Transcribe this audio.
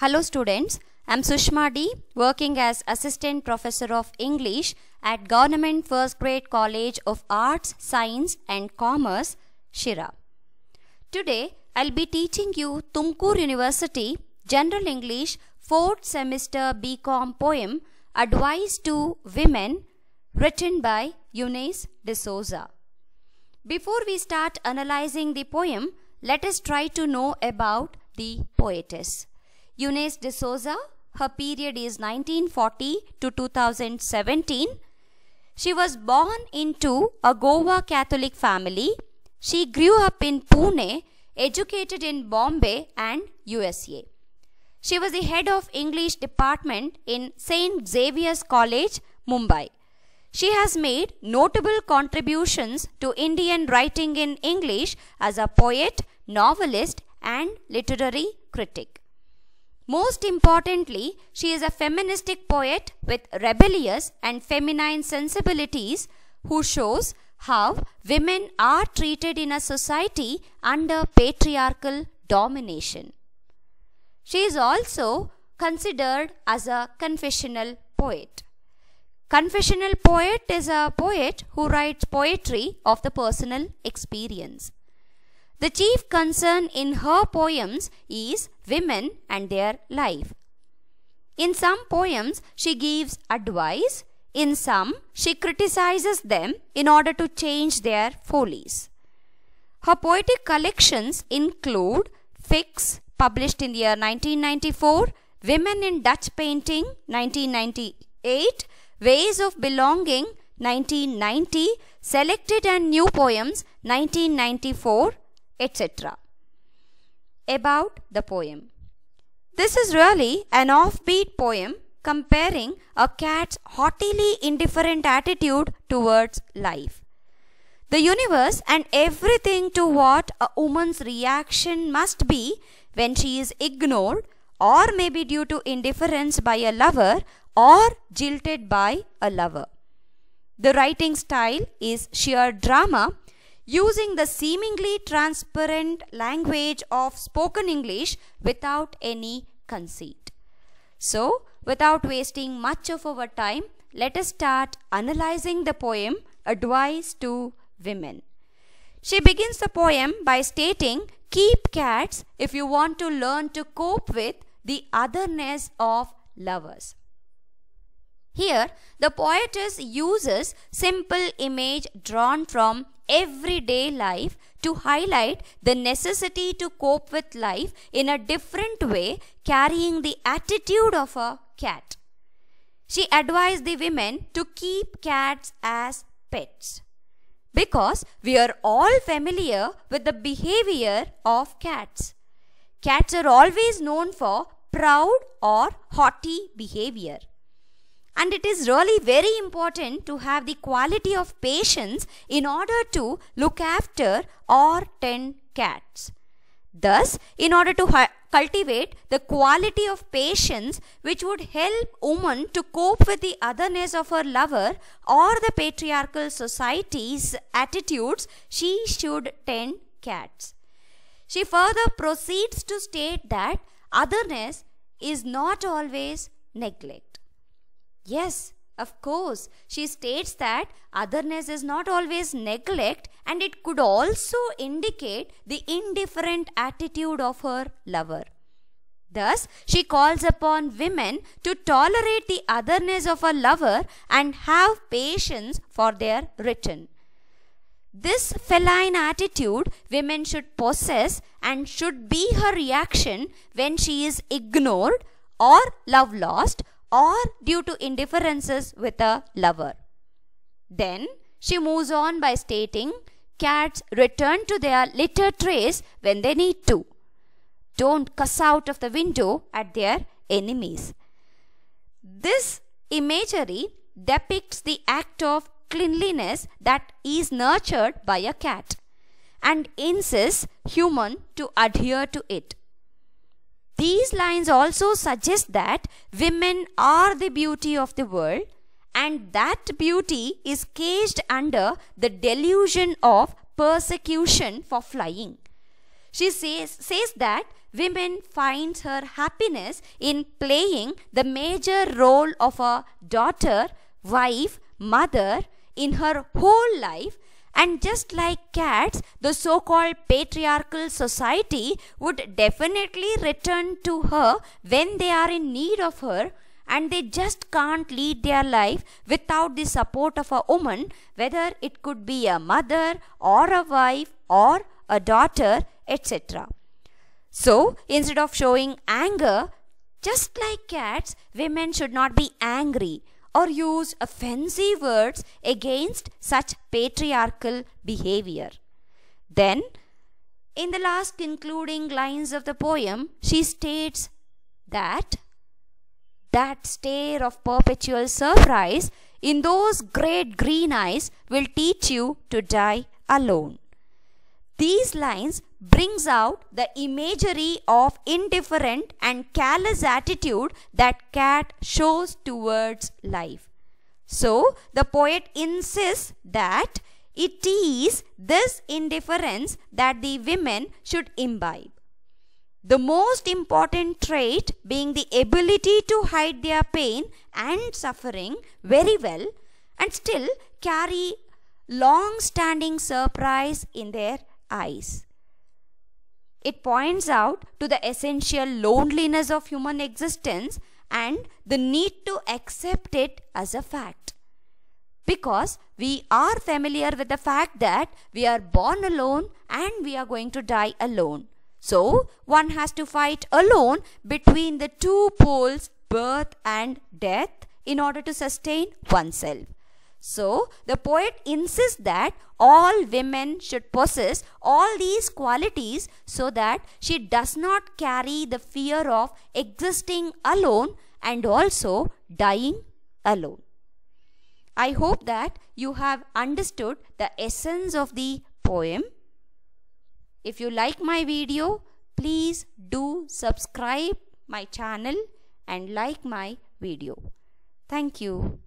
Hello students, I am Sushma D working as Assistant Professor of English at Government First Grade College of Arts, Science and Commerce, Shira. Today I will be teaching you Tumkur University General English 4th Semester BCom poem Advice to Women written by Eunice de Souza. Before we start analyzing the poem, let us try to know about the poetess. Eunice Souza. her period is 1940 to 2017. She was born into a Goa Catholic family. She grew up in Pune, educated in Bombay and USA. She was the head of English department in St. Xavier's College, Mumbai. She has made notable contributions to Indian writing in English as a poet, novelist and literary critic. Most importantly, she is a feministic poet with rebellious and feminine sensibilities who shows how women are treated in a society under patriarchal domination. She is also considered as a confessional poet. Confessional poet is a poet who writes poetry of the personal experience. The chief concern in her poems is women and their life. In some poems, she gives advice. In some, she criticizes them in order to change their follies. Her poetic collections include Fix, published in the year 1994, Women in Dutch Painting, 1998, Ways of Belonging, 1990, Selected and New Poems, 1994, etc. About the poem. This is really an offbeat poem comparing a cat's haughtily indifferent attitude towards life. The universe and everything to what a woman's reaction must be when she is ignored or may be due to indifference by a lover or jilted by a lover. The writing style is sheer drama using the seemingly transparent language of spoken English without any conceit. So, without wasting much of our time, let us start analyzing the poem Advice to Women. She begins the poem by stating, keep cats if you want to learn to cope with the otherness of lovers. Here, the poetess uses simple image drawn from everyday life to highlight the necessity to cope with life in a different way, carrying the attitude of a cat. She advised the women to keep cats as pets because we are all familiar with the behavior of cats. Cats are always known for proud or haughty behavior. And it is really very important to have the quality of patience in order to look after or tend cats. Thus, in order to cultivate the quality of patience which would help woman to cope with the otherness of her lover or the patriarchal society's attitudes, she should tend cats. She further proceeds to state that otherness is not always neglect. Yes, of course. She states that otherness is not always neglect and it could also indicate the indifferent attitude of her lover. Thus, she calls upon women to tolerate the otherness of a lover and have patience for their return. This feline attitude women should possess and should be her reaction when she is ignored or love lost or due to indifferences with a lover. Then she moves on by stating cats return to their litter trays when they need to. Don't cuss out of the window at their enemies. This imagery depicts the act of cleanliness that is nurtured by a cat and insists human to adhere to it. These lines also suggest that women are the beauty of the world and that beauty is caged under the delusion of persecution for flying. She says, says that women finds her happiness in playing the major role of a daughter, wife, mother in her whole life and just like cats, the so called patriarchal society would definitely return to her when they are in need of her and they just can't lead their life without the support of a woman, whether it could be a mother or a wife or a daughter, etc. So, instead of showing anger, just like cats, women should not be angry or use offensive words against such patriarchal behavior. Then, in the last concluding lines of the poem, she states that that stare of perpetual surprise in those great green eyes will teach you to die alone. These lines brings out the imagery of indifferent and callous attitude that cat shows towards life. So, the poet insists that it is this indifference that the women should imbibe. The most important trait being the ability to hide their pain and suffering very well and still carry long standing surprise in their eyes. It points out to the essential loneliness of human existence and the need to accept it as a fact. Because we are familiar with the fact that we are born alone and we are going to die alone. So, one has to fight alone between the two poles, birth and death, in order to sustain oneself. So the poet insists that all women should possess all these qualities so that she does not carry the fear of existing alone and also dying alone. I hope that you have understood the essence of the poem. If you like my video, please do subscribe my channel and like my video. Thank you.